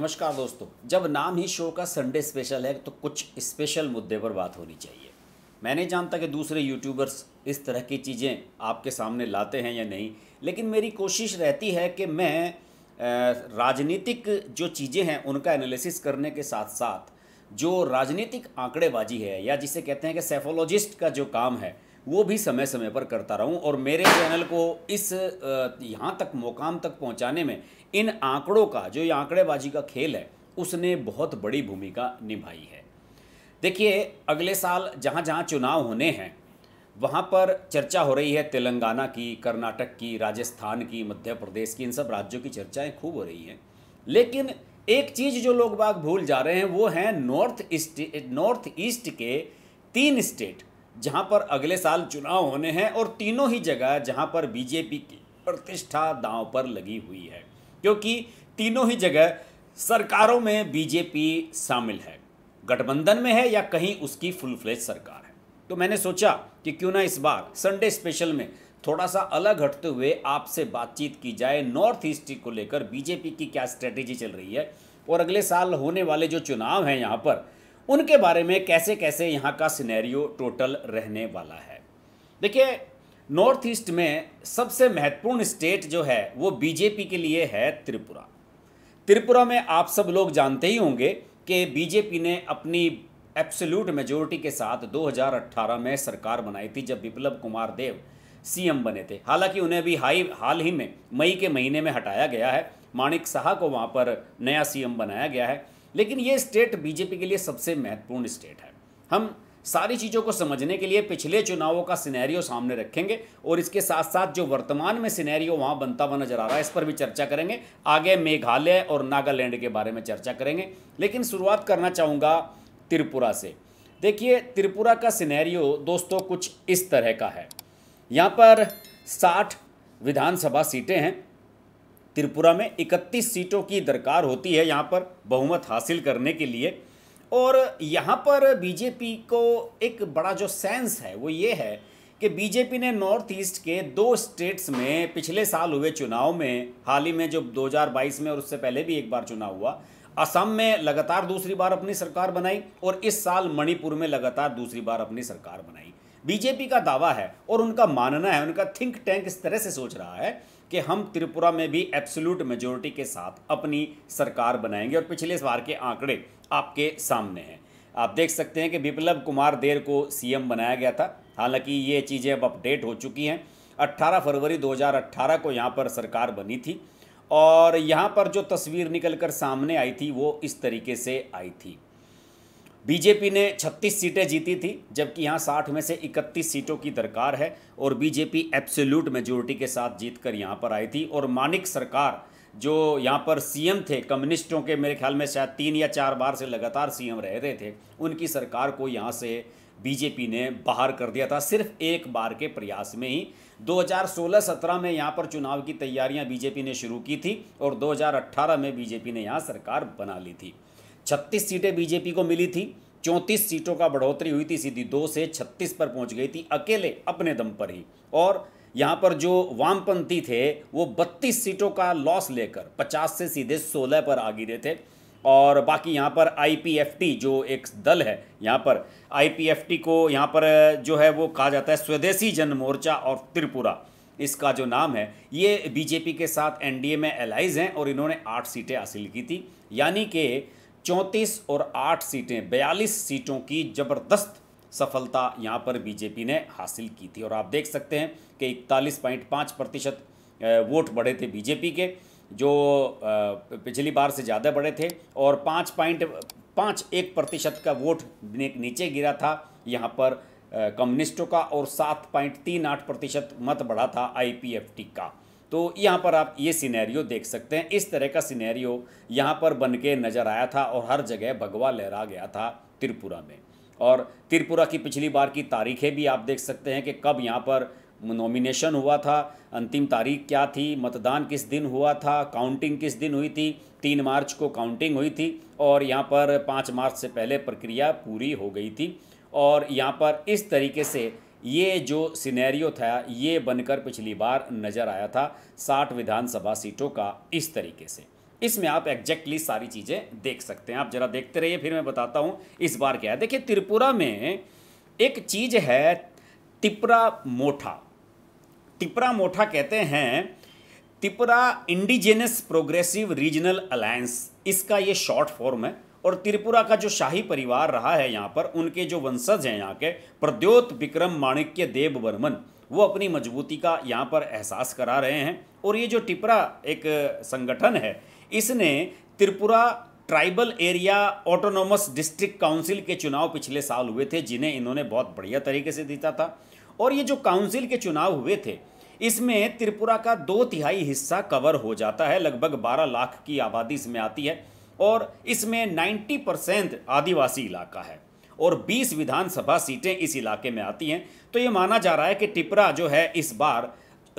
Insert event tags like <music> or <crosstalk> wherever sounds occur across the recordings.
नमस्कार दोस्तों जब नाम ही शो का संडे स्पेशल है तो कुछ स्पेशल मुद्दे पर बात होनी चाहिए मैं नहीं जानता कि दूसरे यूट्यूबर्स इस तरह की चीज़ें आपके सामने लाते हैं या नहीं लेकिन मेरी कोशिश रहती है कि मैं राजनीतिक जो चीज़ें हैं उनका एनालिसिस करने के साथ साथ जो राजनीतिक आंकड़ेबाजी है या जिसे कहते हैं कि सेफोलॉजिस्ट का जो काम है वो भी समय समय पर करता रहूं और मेरे चैनल को इस यहाँ तक मुकाम तक पहुँचाने में इन आंकड़ों का जो ये आंकड़ेबाजी का खेल है उसने बहुत बड़ी भूमिका निभाई है देखिए अगले साल जहाँ जहाँ चुनाव होने हैं वहाँ पर चर्चा हो रही है तेलंगाना की कर्नाटक की राजस्थान की मध्य प्रदेश की इन सब राज्यों की चर्चाएँ खूब हो रही हैं लेकिन एक चीज़ जो लोग बाग भूल जा रहे हैं वो है नॉर्थ ईस्ट नॉर्थ ईस्ट के तीन स्टेट जहां पर अगले साल चुनाव होने हैं और तीनों ही जगह जहां पर बीजेपी की प्रतिष्ठा दांव पर लगी हुई है क्योंकि तीनों ही जगह सरकारों में बीजेपी शामिल है गठबंधन में है या कहीं उसकी फुल फ्लेज सरकार है तो मैंने सोचा कि क्यों ना इस बार संडे स्पेशल में थोड़ा सा अलग हटते हुए आपसे बातचीत की जाए नॉर्थ ईस्ट को लेकर बीजेपी की क्या स्ट्रेटेजी चल रही है और अगले साल होने वाले जो चुनाव हैं यहाँ पर उनके बारे में कैसे कैसे यहाँ का सिनेरियो टोटल रहने वाला है देखिए नॉर्थ ईस्ट में सबसे महत्वपूर्ण स्टेट जो है वो बीजेपी के लिए है त्रिपुरा त्रिपुरा में आप सब लोग जानते ही होंगे कि बीजेपी ने अपनी एब्सोल्यूट मेजोरिटी के साथ 2018 में सरकार बनाई थी जब विप्लव कुमार देव सीएम बने थे हालांकि उन्हें अभी हाई हाल ही में मई के महीने में हटाया गया है माणिक साह को वहाँ पर नया सीएम बनाया गया है लेकिन ये स्टेट बीजेपी के लिए सबसे महत्वपूर्ण स्टेट है हम सारी चीज़ों को समझने के लिए पिछले चुनावों का सिनेरियो सामने रखेंगे और इसके साथ साथ जो वर्तमान में सिनेरियो वहाँ बनता हुआ नजर आ रहा है इस पर भी चर्चा करेंगे आगे मेघालय और नागालैंड के बारे में चर्चा करेंगे लेकिन शुरुआत करना चाहूँगा त्रिपुरा से देखिए त्रिपुरा का सिनेरियो दोस्तों कुछ इस तरह का है यहाँ पर साठ विधानसभा सीटें हैं त्रिपुरा में 31 सीटों की दरकार होती है यहाँ पर बहुमत हासिल करने के लिए और यहाँ पर बीजेपी को एक बड़ा जो सेंस है वो ये है कि बीजेपी ने नॉर्थ ईस्ट के दो स्टेट्स में पिछले साल हुए चुनाव में हाल ही में जो 2022 में और उससे पहले भी एक बार चुनाव हुआ असम में लगातार दूसरी बार अपनी सरकार बनाई और इस साल मणिपुर में लगातार दूसरी बार अपनी सरकार बनाई बीजेपी का दावा है और उनका मानना है उनका थिंक टैंक इस तरह से सोच रहा है कि हम त्रिपुरा में भी एब्सोल्यूट मेजोरिटी के साथ अपनी सरकार बनाएंगे और पिछले इस बार के आंकड़े आपके सामने हैं आप देख सकते हैं कि विप्लव कुमार देर को सीएम बनाया गया था हालांकि ये चीज़ें अब अपडेट हो चुकी हैं 18 फरवरी 2018 को यहाँ पर सरकार बनी थी और यहाँ पर जो तस्वीर निकल कर सामने आई थी वो इस तरीके से आई थी बीजेपी ने 36 सीटें जीती थी जबकि यहाँ 60 में से 31 सीटों की दरकार है और बीजेपी एब्सोल्यूट मेजोरिटी के साथ जीतकर यहाँ पर आई थी और मानिक सरकार जो यहाँ पर सीएम थे कम्युनिस्टों के मेरे ख्याल में शायद तीन या चार बार से लगातार सीएम रह रहे थे उनकी सरकार को यहाँ से बीजेपी ने बाहर कर दिया था सिर्फ एक बार के प्रयास में ही 2016-17 में यहाँ पर चुनाव की तैयारियाँ बीजेपी ने शुरू की थी और 2018 में बीजेपी ने यहाँ सरकार बना ली थी छत्तीस सीटें बीजेपी को मिली थी चौंतीस सीटों का बढ़ोतरी हुई थी सीधी दो से छत्तीस पर पहुंच गई थी अकेले अपने दम पर ही और यहाँ पर जो वामपंथी थे वो बत्तीस सीटों का लॉस लेकर पचास से सीधे सोलह पर आ गिरे थे और बाकी यहाँ पर आईपीएफटी जो एक दल है यहाँ पर आईपीएफटी को यहाँ पर जो है वो कहा जाता है स्वदेशी जन मोर्चा और त्रिपुरा इसका जो नाम है ये बीजेपी के साथ एनडीए में एलाइज हैं और इन्होंने आठ सीटें हासिल की थी यानी कि चौंतीस और आठ सीटें बयालीस सीटों की ज़बरदस्त सफलता यहाँ पर बीजेपी ने हासिल की थी और आप देख सकते हैं कि इकतालीस पॉइंट पाँच प्रतिशत वोट बढ़े थे बीजेपी के जो पिछली बार से ज़्यादा बढ़े थे और पाँच पॉइंट पाँच एक प्रतिशत का वोट नीचे गिरा था यहाँ पर कम्युनिस्टों का और सात पॉइंट तीन आठ प्रतिशत मत बढ़ा था आईपीएफटी का तो यहाँ पर आप ये सिनेरियो देख सकते हैं इस तरह का सिनेरियो यहाँ पर बन के नज़र आया था और हर जगह भगवा लहरा गया था त्रिपुरा में और त्रिपुरा की पिछली बार की तारीखें भी आप देख सकते हैं कि कब यहाँ पर नॉमिनेशन हुआ था अंतिम तारीख क्या थी मतदान किस दिन हुआ था काउंटिंग किस दिन हुई थी तीन मार्च को काउंटिंग हुई थी और यहाँ पर पाँच मार्च से पहले प्रक्रिया पूरी हो गई थी और यहाँ पर इस तरीके से ये जो सिनेरियो था ये बनकर पिछली बार नज़र आया था साठ विधानसभा सीटों का इस तरीके से इसमें आप एग्जैक्टली सारी चीज़ें देख सकते हैं आप जरा देखते रहिए फिर मैं बताता हूँ इस बार क्या है देखिए त्रिपुरा में एक चीज़ है तिपरा मोठा तिपरा मोठा कहते हैं Tipra indigenous progressive regional alliance इसका ये शॉर्ट फॉर्म है और त्रिपुरा का जो शाही परिवार रहा है यहाँ पर उनके जो वंशज हैं यहाँ के प्रद्योत विक्रम माणिक्य देव वर्मन वो अपनी मजबूती का यहाँ पर एहसास करा रहे हैं और ये जो टिपरा एक संगठन है इसने Tripura tribal area autonomous district council के चुनाव पिछले साल हुए थे जिन्हें इन्होंने बहुत बढ़िया तरीके से जीता था और ये जो काउंसिल के चुनाव हुए थे इसमें त्रिपुरा का दो तिहाई हिस्सा कवर हो जाता है लगभग 12 लाख की आबादी इसमें आती है और इसमें 90 परसेंट आदिवासी इलाका है और 20 विधानसभा सीटें इस इलाके में आती हैं तो ये माना जा रहा है कि टिपरा जो है इस बार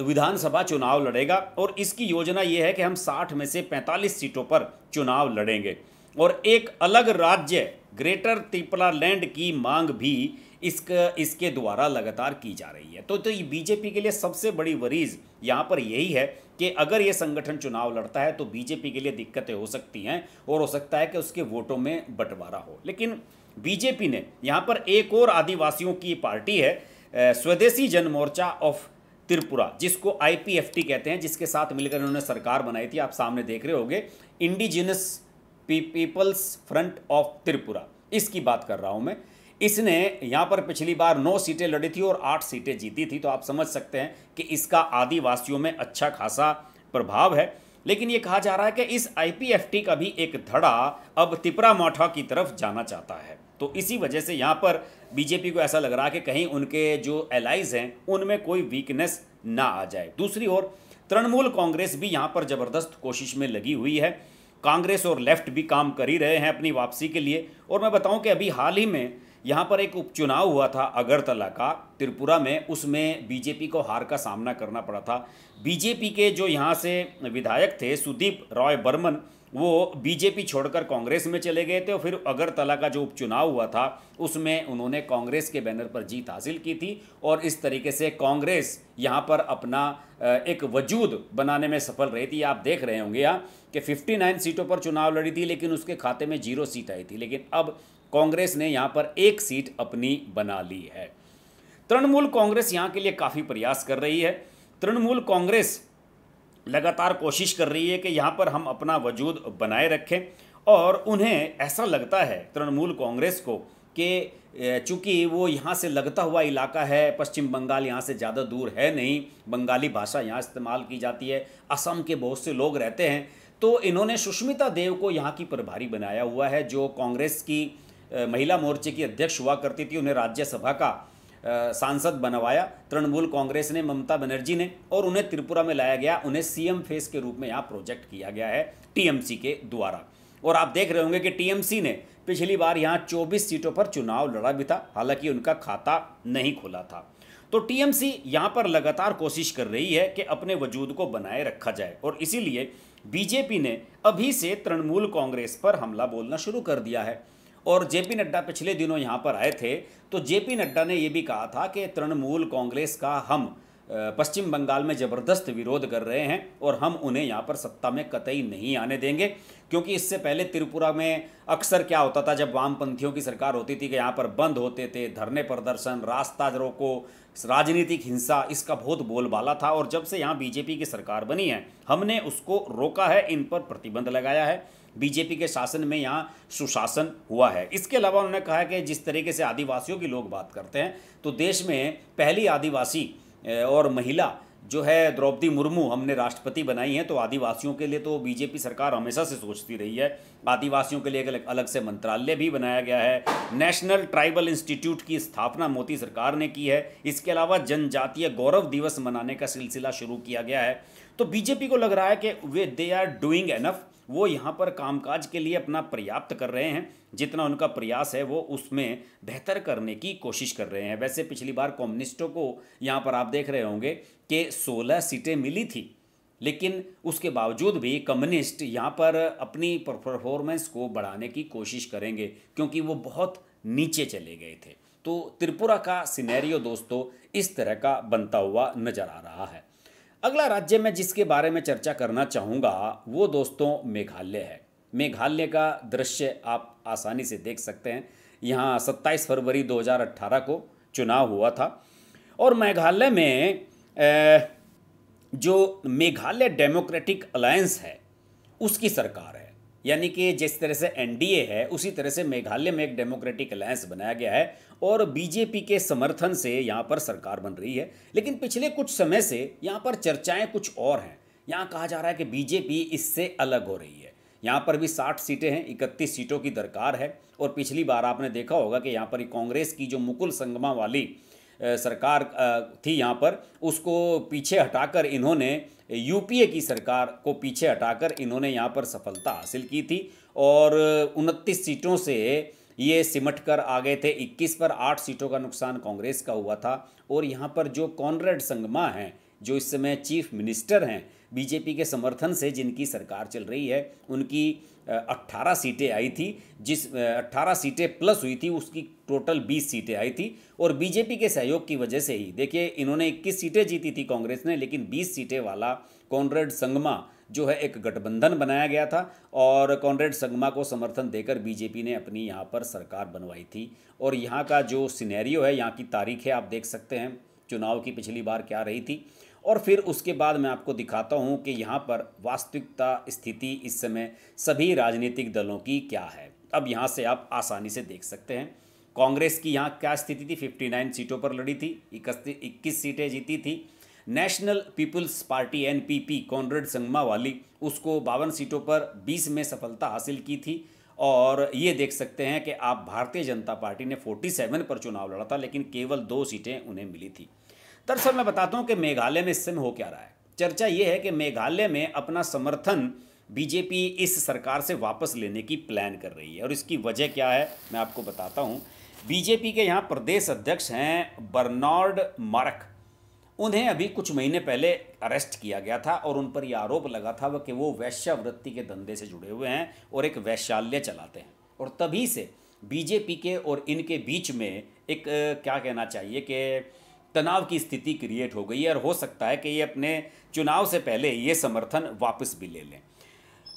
विधानसभा चुनाव लड़ेगा और इसकी योजना ये है कि हम 60 में से 45 सीटों पर चुनाव लड़ेंगे और एक अलग राज्य ग्रेटर त्रिपला लैंड की मांग भी इसक इसके द्वारा लगातार की जा रही है तो तो ये बीजेपी के लिए सबसे बड़ी वरीज यहाँ पर यही है कि अगर ये संगठन चुनाव लड़ता है तो बीजेपी के लिए दिक्कतें हो सकती हैं और हो सकता है कि उसके वोटों में बंटवारा हो लेकिन बीजेपी ने यहाँ पर एक और आदिवासियों की पार्टी है स्वदेशी जन मोर्चा ऑफ त्रिपुरा जिसको आईपीएफटी कहते हैं जिसके साथ मिलकर उन्होंने सरकार बनाई थी आप सामने देख रहे होंगे indigenous peoples front of Tripura इसकी बात कर रहा हूं मैं इसने यहाँ पर पिछली बार नौ सीटें लड़ी थी और आठ सीटें जीती थी तो आप समझ सकते हैं कि इसका आदिवासियों में अच्छा खासा प्रभाव है लेकिन ये कहा जा रहा है कि इस आईपीएफटी का भी एक धड़ा अब तिपरा माठा की तरफ जाना चाहता है तो इसी वजह से यहाँ पर बीजेपी को ऐसा लग रहा है कि कहीं उनके जो एलाइज हैं उनमें कोई वीकनेस ना आ जाए दूसरी ओर तृणमूल कांग्रेस भी यहाँ पर ज़बरदस्त कोशिश में लगी हुई है कांग्रेस और लेफ्ट भी काम कर ही रहे हैं अपनी वापसी के लिए और मैं बताऊं कि अभी हाल ही में यहाँ पर एक उपचुनाव हुआ था अगरतला का त्रिपुरा में उसमें बीजेपी को हार का सामना करना पड़ा था बीजेपी के जो यहाँ से विधायक थे सुदीप रॉय बर्मन वो बीजेपी छोड़कर कांग्रेस में चले गए थे और फिर अगरतला का जो उपचुनाव हुआ था उसमें उन्होंने कांग्रेस के बैनर पर जीत हासिल की थी और इस तरीके से कांग्रेस यहाँ पर अपना एक वजूद बनाने में सफल रही थी आप देख रहे होंगे यहाँ कि 59 सीटों पर चुनाव लड़ी थी लेकिन उसके खाते में जीरो सीट आई थी लेकिन अब कांग्रेस ने यहाँ पर एक सीट अपनी बना ली है तृणमूल कांग्रेस यहाँ के लिए काफ़ी प्रयास कर रही है तृणमूल कांग्रेस लगातार कोशिश कर रही है कि यहाँ पर हम अपना वजूद बनाए रखें और उन्हें ऐसा लगता है तृणमूल कांग्रेस को कि चूंकि वो यहाँ से लगता हुआ इलाका है पश्चिम बंगाल यहाँ से ज़्यादा दूर है नहीं बंगाली भाषा यहाँ इस्तेमाल की जाती है असम के बहुत से लोग रहते हैं तो इन्होंने सुष्मिता देव को यहाँ की प्रभारी बनाया हुआ है जो कांग्रेस की महिला मोर्चे की अध्यक्ष हुआ करती थी उन्हें राज्यसभा का सांसद बनवाया तृणमूल कांग्रेस ने ममता बनर्जी ने और उन्हें त्रिपुरा में लाया गया उन्हें सीएम फेस के रूप में यहाँ प्रोजेक्ट किया गया है टीएमसी के द्वारा और आप देख रहे होंगे कि टीएमसी ने पिछली बार यहाँ 24 सीटों पर चुनाव लड़ा भी था हालांकि उनका खाता नहीं खुला था तो टीएमसी यहाँ पर लगातार कोशिश कर रही है कि अपने वजूद को बनाए रखा जाए और इसीलिए बीजेपी ने अभी से तृणमूल कांग्रेस पर हमला बोलना शुरू कर दिया है और जेपी नड्डा पिछले दिनों यहाँ पर आए थे तो जेपी नड्डा ने यह भी कहा था कि तृणमूल कांग्रेस का हम पश्चिम बंगाल में ज़बरदस्त विरोध कर रहे हैं और हम उन्हें यहाँ पर सत्ता में कतई नहीं आने देंगे क्योंकि इससे पहले त्रिपुरा में अक्सर क्या होता था जब वामपंथियों की सरकार होती थी कि यहाँ पर बंद होते थे धरने प्रदर्शन रास्ता रोको राजनीतिक हिंसा इसका बहुत बोलबाला था और जब से यहाँ बीजेपी की सरकार बनी है हमने उसको रोका है इन पर प्रतिबंध लगाया है बीजेपी के शासन में यहाँ सुशासन हुआ है इसके अलावा उन्होंने कहा है कि जिस तरीके से आदिवासियों की लोग बात करते हैं तो देश में पहली आदिवासी और महिला जो है द्रौपदी मुर्मू हमने राष्ट्रपति बनाई हैं तो आदिवासियों के लिए तो बीजेपी सरकार हमेशा से सोचती रही है आदिवासियों के लिए एक अलग से मंत्रालय भी बनाया गया है नेशनल ट्राइबल इंस्टीट्यूट की स्थापना मोदी सरकार ने की है इसके अलावा जनजातीय गौरव दिवस मनाने का सिलसिला शुरू किया गया है तो बीजेपी को लग रहा है कि वे दे आर डूइंग एनफ वो यहाँ पर कामकाज के लिए अपना पर्याप्त कर रहे हैं जितना उनका प्रयास है वो उसमें बेहतर करने की कोशिश कर रहे हैं वैसे पिछली बार कम्युनिस्टों को यहाँ पर आप देख रहे होंगे कि सोलह सीटें मिली थी लेकिन उसके बावजूद भी कम्युनिस्ट यहाँ पर अपनी परफॉर्मेंस को बढ़ाने की कोशिश करेंगे क्योंकि वो बहुत नीचे चले गए थे तो त्रिपुरा का सिनेरियो दोस्तों इस तरह का बनता हुआ नज़र आ रहा है अगला राज्य में जिसके बारे में चर्चा करना चाहूँगा वो दोस्तों मेघालय है मेघालय का दृश्य आप आसानी से देख सकते हैं यहाँ 27 फरवरी 2018 को चुनाव हुआ था और मेघालय में जो मेघालय डेमोक्रेटिक अलायंस है उसकी सरकार है यानी कि जिस तरह से एनडीए है उसी तरह से मेघालय में एक डेमोक्रेटिक अलायंस बनाया गया है और बीजेपी के समर्थन से यहाँ पर सरकार बन रही है लेकिन पिछले कुछ समय से यहाँ पर चर्चाएं कुछ और हैं यहाँ कहा जा रहा है कि बीजेपी इससे अलग हो रही है यहाँ पर भी साठ सीटें हैं इकतीस सीटों की दरकार है और पिछली बार आपने देखा होगा कि यहाँ पर कांग्रेस की जो मुकुल संगमा वाली सरकार थी यहाँ पर उसको पीछे हटाकर इन्होंने यूपीए की सरकार को पीछे हटाकर इन्होंने यहाँ पर सफलता हासिल की थी और उनतीस सीटों से ये सिमट कर आ गए थे 21 पर 8 सीटों का नुकसान कांग्रेस का हुआ था और यहाँ पर जो कॉनरेड संगमा हैं जो इस समय चीफ मिनिस्टर हैं बीजेपी के समर्थन से जिनकी सरकार चल रही है उनकी अट्ठारह सीटें आई थी जिस अट्ठारह सीटें प्लस हुई थी उसकी टोटल बीस सीटें आई थी और बीजेपी के सहयोग की वजह से ही देखिए इन्होंने इक्कीस सीटें जीती थी कांग्रेस ने लेकिन बीस सीटें वाला कॉन्रेड संगमा जो है एक गठबंधन बनाया गया था और कॉन्रेड संगमा को समर्थन देकर बीजेपी ने अपनी यहाँ पर सरकार बनवाई थी और यहाँ का जो सिनेरियो है यहाँ की तारीखें आप देख सकते हैं चुनाव की पिछली बार क्या रही थी और फिर उसके बाद मैं आपको दिखाता हूँ कि यहाँ पर वास्तविकता स्थिति इस समय सभी राजनीतिक दलों की क्या है अब यहाँ से आप आसानी से देख सकते हैं कांग्रेस की यहाँ क्या स्थिति थी 59 सीटों पर लड़ी थी इक्कीस सीटें जीती थी national peoples party N P P Conrad Sangma वाली उसको बावन सीटों पर 20 में सफलता हासिल की थी और ये देख सकते हैं कि आप भारतीय जनता पार्टी ने 47 पर चुनाव लड़ा था लेकिन केवल दो सीटें उन्हें मिली थी दरअसल मैं बताता हूँ कि मेघालय में इस समय हो क्या रहा है चर्चा ये है कि मेघालय में अपना समर्थन बीजेपी इस सरकार से वापस लेने की प्लान कर रही है और इसकी वजह क्या है मैं आपको बताता हूँ बीजेपी के यहाँ प्रदेश अध्यक्ष हैं बर्नार्ड मार्क उन्हें अभी कुछ महीने पहले अरेस्ट किया गया था और उन पर यह आरोप लगा था कि वो वैश्यावृत्ति के धंधे से जुड़े हुए हैं और एक वैशाल्य चलाते हैं और तभी से बीजेपी के और इनके बीच में एक क्या कहना चाहिए कि तनाव की स्थिति क्रिएट हो गई है और हो सकता है कि ये अपने चुनाव से पहले ये समर्थन वापस भी ले लें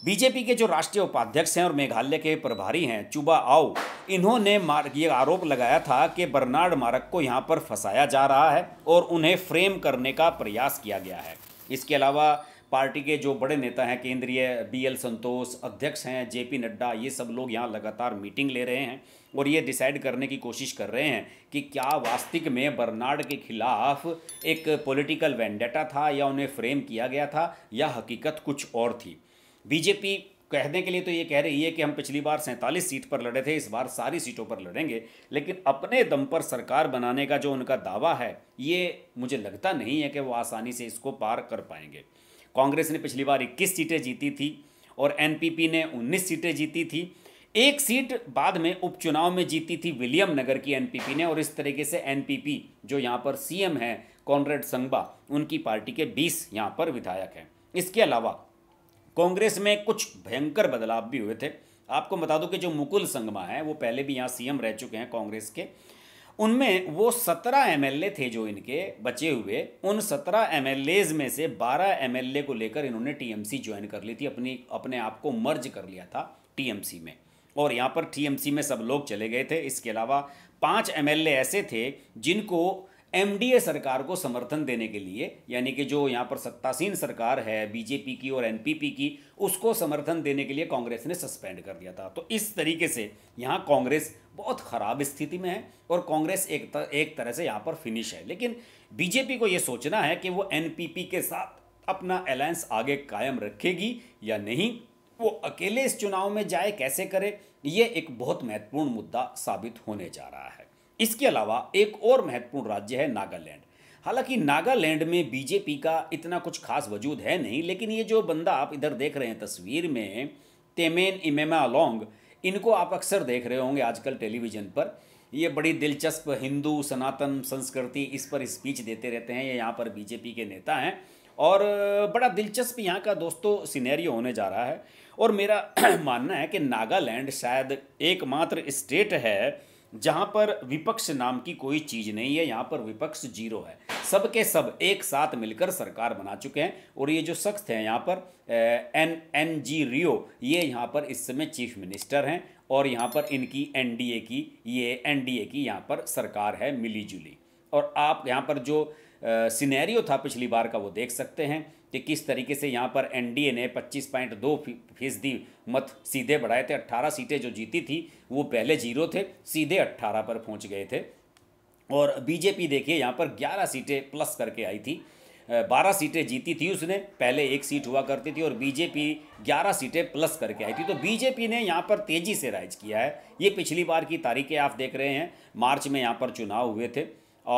बीजेपी के जो राष्ट्रीय उपाध्यक्ष हैं और मेघालय के प्रभारी हैं चुबा आओ इन्होंने मार्ग ये आरोप लगाया था कि बर्नार्ड मारक को यहाँ पर फंसाया जा रहा है और उन्हें फ्रेम करने का प्रयास किया गया है इसके अलावा पार्टी के जो बड़े नेता हैं केंद्रीय बी एल संतोष अध्यक्ष हैं जे पी नड्डा ये सब लोग यहाँ लगातार मीटिंग ले रहे हैं और ये डिसाइड करने की कोशिश कर रहे हैं कि क्या वास्तविक में बर्नार्ड के खिलाफ एक पॉलिटिकल वेंडेटा था या उन्हें फ्रेम किया गया था या हकीकत कुछ और थी बीजेपी कहने के लिए तो ये कह रही है कि हम पिछली बार सैंतालीस सीट पर लड़े थे इस बार सारी सीटों पर लड़ेंगे लेकिन अपने दम पर सरकार बनाने का जो उनका दावा है ये मुझे लगता नहीं है कि वो आसानी से इसको पार कर पाएंगे कांग्रेस ने पिछली बार इक्कीस सीटें जीती थी और एनपीपी ने उन्नीस सीटें जीती थी एक सीट बाद में उपचुनाव में जीती थी विलियम नगर की एनपीपी ने और इस तरीके से एनपीपी जो यहाँ पर सीएम है कॉनरेड संगबा उनकी पार्टी के 20 यहाँ पर विधायक हैं इसके अलावा कांग्रेस में कुछ भयंकर बदलाव भी हुए थे आपको बता दूं कि जो मुकुल संगमा है वो पहले भी यहाँ सीएम रह चुके हैं कांग्रेस के उनमें वो सत्रह एमएलए थे जो इनके बचे हुए उन सत्रह एमएलएज में से बारह एमएलए को लेकर इन्होंने टीएमसी ज्वाइन कर ली थी अपनी अपने आप को मर्ज कर लिया था टीएमसी में और यहाँ पर टीएमसी में सब लोग चले गए थे इसके अलावा पाँच एमएलए ऐसे थे जिनको एमडीए सरकार को समर्थन देने के लिए यानी कि जो यहाँ पर सत्तासीन सरकार है बीजेपी की और एनपीपी की उसको समर्थन देने के लिए कांग्रेस ने सस्पेंड कर दिया था तो इस तरीके से यहाँ कांग्रेस बहुत ख़राब स्थिति में है और कांग्रेस एक तर, एक तरह से यहाँ पर फिनिश है लेकिन बीजेपी को ये सोचना है कि वो एन के साथ अपना अलायंस आगे कायम रखेगी या नहीं वो अकेले इस चुनाव में जाए कैसे करे ये एक बहुत महत्वपूर्ण मुद्दा साबित होने जा रहा है इसके अलावा एक और महत्वपूर्ण राज्य है नागालैंड हालांकि नागालैंड में बीजेपी का इतना कुछ खास वजूद है नहीं लेकिन ये जो बंदा आप इधर देख रहे हैं तस्वीर में तेमेन इमेमा लोंग इनको आप अक्सर देख रहे होंगे आजकल टेलीविज़न पर ये बड़ी दिलचस्प हिंदू सनातन संस्कृति इस पर स्पीच देते रहते हैं ये यहाँ पर बीजेपी के नेता हैं और बड़ा दिलचस्प यहाँ का दोस्तों सिनेरियो होने जा रहा है और मेरा <clears throat> मानना है कि नागालैंड शायद एकमात्र स्टेट है जहाँ पर विपक्ष नाम की कोई चीज़ नहीं है यहाँ पर विपक्ष जीरो है सब के सब एक साथ मिलकर सरकार बना चुके हैं और ये जो शख्स हैं यहाँ पर एन एन जी रियो ये यहाँ पर इस समय चीफ मिनिस्टर हैं और यहाँ पर इनकी एनडीए की ये एनडीए की यहाँ पर सरकार है मिलीजुली और आप यहाँ पर जो सिनेरियो था पिछली बार का वो देख सकते हैं कि किस तरीके से यहाँ पर एनडीए ने 25.2 फीसदी मत सीधे बढ़ाए थे 18 सीटें जो जीती थी वो पहले जीरो थे सीधे 18 पर पहुँच गए थे और बीजेपी देखिए यहाँ पर 11 सीटें प्लस करके आई थी बारह सीटें जीती थी उसने पहले एक सीट हुआ करती थी और बीजेपी ग्यारह सीटें प्लस करके आई थी तो बीजेपी ने यहाँ पर तेज़ी से राइज किया है ये पिछली बार की तारीखें आप देख रहे हैं मार्च में यहाँ पर चुनाव हुए थे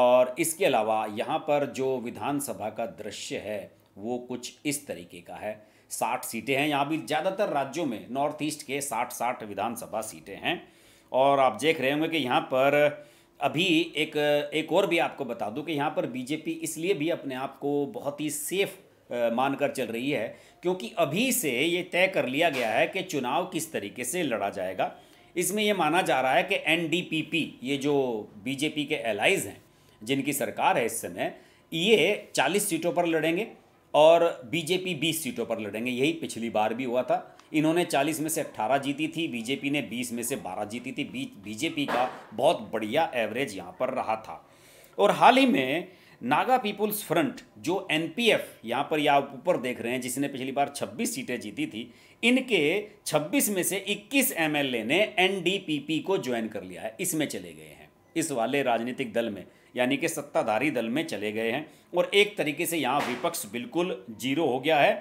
और इसके अलावा यहाँ पर जो विधानसभा का दृश्य है वो कुछ इस तरीके का है साठ सीटें हैं यहाँ भी ज़्यादातर राज्यों में नॉर्थ ईस्ट के साठ साठ विधानसभा सीटें हैं और आप देख रहे होंगे कि यहाँ पर अभी एक एक और भी आपको बता दूं कि यहाँ पर बीजेपी इसलिए भी अपने आप को बहुत ही सेफ मानकर चल रही है क्योंकि अभी से ये तय कर लिया गया है कि चुनाव किस तरीके से लड़ा जाएगा इसमें ये माना जा रहा है कि एन ये जो बीजेपी के एलाइज हैं जिनकी सरकार है इस समय ये चालीस सीटों पर लड़ेंगे और बीजेपी 20 सीटों पर लड़ेंगे यही पिछली बार भी हुआ था इन्होंने 40 में से 18 जीती थी बीजेपी ने 20 में से 12 जीती थी बीजेपी का बहुत बढ़िया एवरेज यहाँ पर रहा था और हाल ही में नागा पीपुल्स फ्रंट जो एन पी एफ यहाँ पर या ऊपर देख रहे हैं जिसने पिछली बार 26 सीटें जीती थी इनके 26 में से 21 एमएलए ने एनडीपीपी को ज्वाइन कर लिया है इसमें चले गए हैं इस वाले राजनीतिक दल में यानी कि सत्ताधारी दल में चले गए हैं और एक तरीके से यहाँ विपक्ष बिल्कुल जीरो हो गया है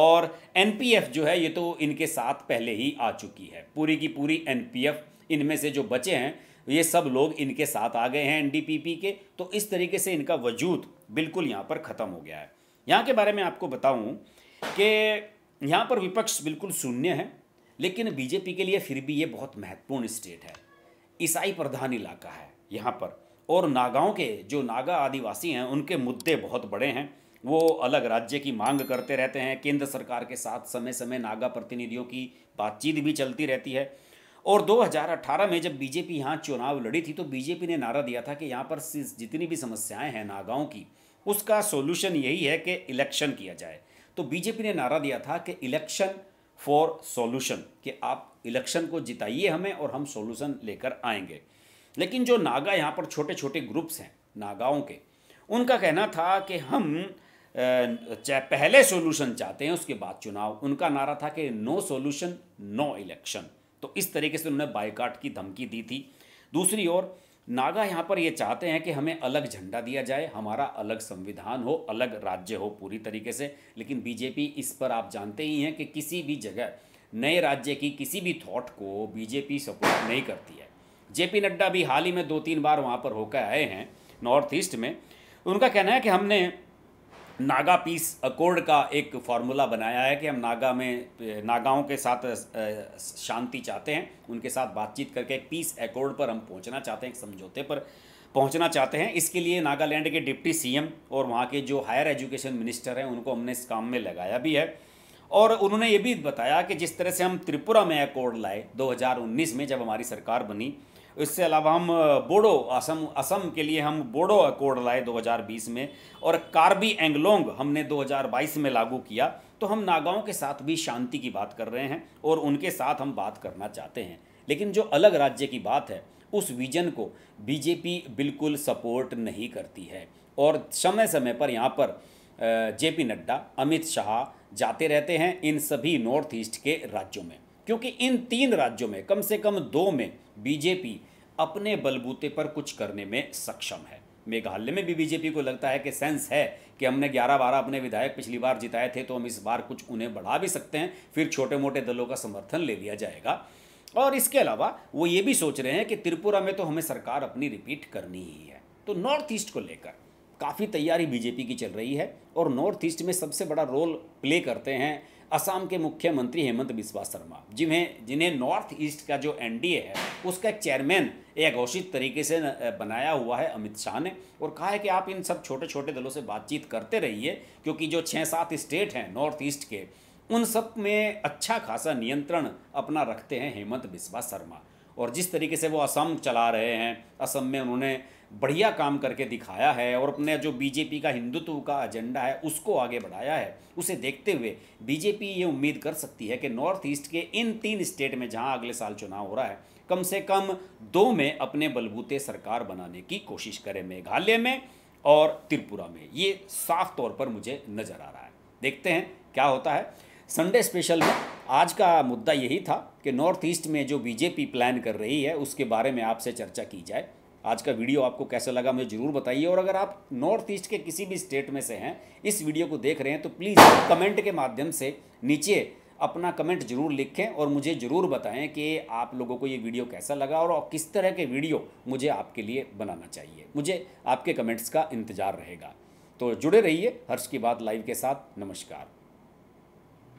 और एन जो है ये तो इनके साथ पहले ही आ चुकी है पूरी की पूरी एन इनमें से जो बचे हैं ये सब लोग इनके साथ आ गए हैं एन के तो इस तरीके से इनका वजूद बिल्कुल यहाँ पर ख़त्म हो गया है यहाँ के बारे में आपको बताऊँ कि यहाँ पर विपक्ष बिल्कुल शून्य है लेकिन बीजेपी के लिए फिर भी ये बहुत महत्वपूर्ण स्टेट है ईसाई प्रधान इलाका है यहाँ पर और नागाओं के जो नागा आदिवासी हैं उनके मुद्दे बहुत बड़े हैं वो अलग राज्य की मांग करते रहते हैं केंद्र सरकार के साथ समय समय नागा प्रतिनिधियों की बातचीत भी चलती रहती है और 2018 में जब बीजेपी यहाँ चुनाव लड़ी थी तो बीजेपी ने नारा दिया था कि यहाँ पर जितनी भी समस्याएं हैं नागाओं की उसका सोल्यूशन यही है कि इलेक्शन किया जाए तो बीजेपी ने नारा दिया था कि इलेक्शन फॉर सॉल्यूशन कि आप इलेक्शन को जिताइए हमें और हम सॉल्यूशन लेकर आएंगे लेकिन जो नागा यहाँ पर छोटे छोटे ग्रुप्स हैं नागाओं के उनका कहना था कि हम पहले सॉल्यूशन चाहते हैं उसके बाद चुनाव उनका नारा था कि नो सॉल्यूशन नो इलेक्शन तो इस तरीके से उन्होंने बाइकाट की धमकी दी थी दूसरी ओर नागा यहाँ पर ये चाहते हैं कि हमें अलग झंडा दिया जाए हमारा अलग संविधान हो अलग राज्य हो पूरी तरीके से लेकिन बीजेपी इस पर आप जानते ही हैं कि किसी भी जगह नए राज्य की किसी भी थॉट को बीजेपी सपोर्ट नहीं करती है जेपी नड्डा भी हाल ही में दो तीन बार वहाँ पर होकर आए हैं नॉर्थ ईस्ट में उनका कहना है कि हमने नागा पीस अकॉर्ड का एक फार्मूला बनाया है कि हम नागा में नागाओं के साथ शांति चाहते हैं उनके साथ बातचीत करके एक पीस अकॉर्ड पर हम पहुंचना चाहते हैं एक समझौते पर पहुंचना चाहते हैं इसके लिए नागालैंड के डिप्टी सीएम और वहाँ के जो हायर एजुकेशन मिनिस्टर हैं उनको हमने इस काम में लगाया भी है और उन्होंने ये भी बताया कि जिस तरह से हम त्रिपुरा में अकॉर्ड लाए दो में जब हमारी सरकार बनी इससे अलावा हम बोडो असम असम के लिए हम बोडो अकॉर्ड लाए 2020 में और कार्बी एंगलोंग हमने 2022 में लागू किया तो हम नागाओं के साथ भी शांति की बात कर रहे हैं और उनके साथ हम बात करना चाहते हैं लेकिन जो अलग राज्य की बात है उस विजन को बीजेपी बिल्कुल सपोर्ट नहीं करती है और समय समय पर यहाँ पर जेपी नड्डा अमित शाह जाते रहते हैं इन सभी नॉर्थ ईस्ट के राज्यों में क्योंकि इन तीन राज्यों में कम से कम दो में बीजेपी अपने बलबूते पर कुछ करने में सक्षम है मेघालय में भी बीजेपी को लगता है कि सेंस है कि हमने 11 बारह अपने विधायक पिछली बार जिताए थे तो हम इस बार कुछ उन्हें बढ़ा भी सकते हैं फिर छोटे मोटे दलों का समर्थन ले लिया जाएगा और इसके अलावा वो ये भी सोच रहे हैं कि त्रिपुरा में तो हमें सरकार अपनी रिपीट करनी ही है तो नॉर्थ ईस्ट को लेकर काफ़ी तैयारी बीजेपी की चल रही है और नॉर्थ ईस्ट में सबसे बड़ा रोल प्ले करते हैं असम के मुख्यमंत्री हेमंत बिस्वा शर्मा जिन्हें जिन्हें नॉर्थ ईस्ट का जो एनडीए है उसका चेयरमैन एक घोषित तरीके से बनाया हुआ है अमित शाह ने और कहा है कि आप इन सब छोटे छोटे दलों से बातचीत करते रहिए क्योंकि जो छः सात स्टेट हैं नॉर्थ ईस्ट के उन सब में अच्छा खासा नियंत्रण अपना रखते हैं हेमंत बिस्वा शर्मा और जिस तरीके से वो असम चला रहे हैं असम में उन्होंने बढ़िया काम करके दिखाया है और अपने जो बीजेपी का हिंदुत्व का एजेंडा है उसको आगे बढ़ाया है उसे देखते हुए बीजेपी ये उम्मीद कर सकती है कि नॉर्थ ईस्ट के इन तीन स्टेट में जहां अगले साल चुनाव हो रहा है कम से कम दो में अपने बलबूते सरकार बनाने की कोशिश करें मेघालय में और त्रिपुरा में ये साफ तौर पर मुझे नज़र आ रहा है देखते हैं क्या होता है संडे स्पेशल में आज का मुद्दा यही था कि नॉर्थ ईस्ट में जो बीजेपी प्लान कर रही है उसके बारे में आपसे चर्चा की जाए आज का वीडियो आपको कैसा लगा मुझे ज़रूर बताइए और अगर आप नॉर्थ ईस्ट के किसी भी स्टेट में से हैं इस वीडियो को देख रहे हैं तो प्लीज़ कमेंट के माध्यम से नीचे अपना कमेंट जरूर लिखें और मुझे ज़रूर बताएं कि आप लोगों को ये वीडियो कैसा लगा और किस तरह के वीडियो मुझे आपके लिए बनाना चाहिए मुझे आपके कमेंट्स का इंतज़ार रहेगा तो जुड़े रहिए हर्ष की बात लाइव के साथ नमस्कार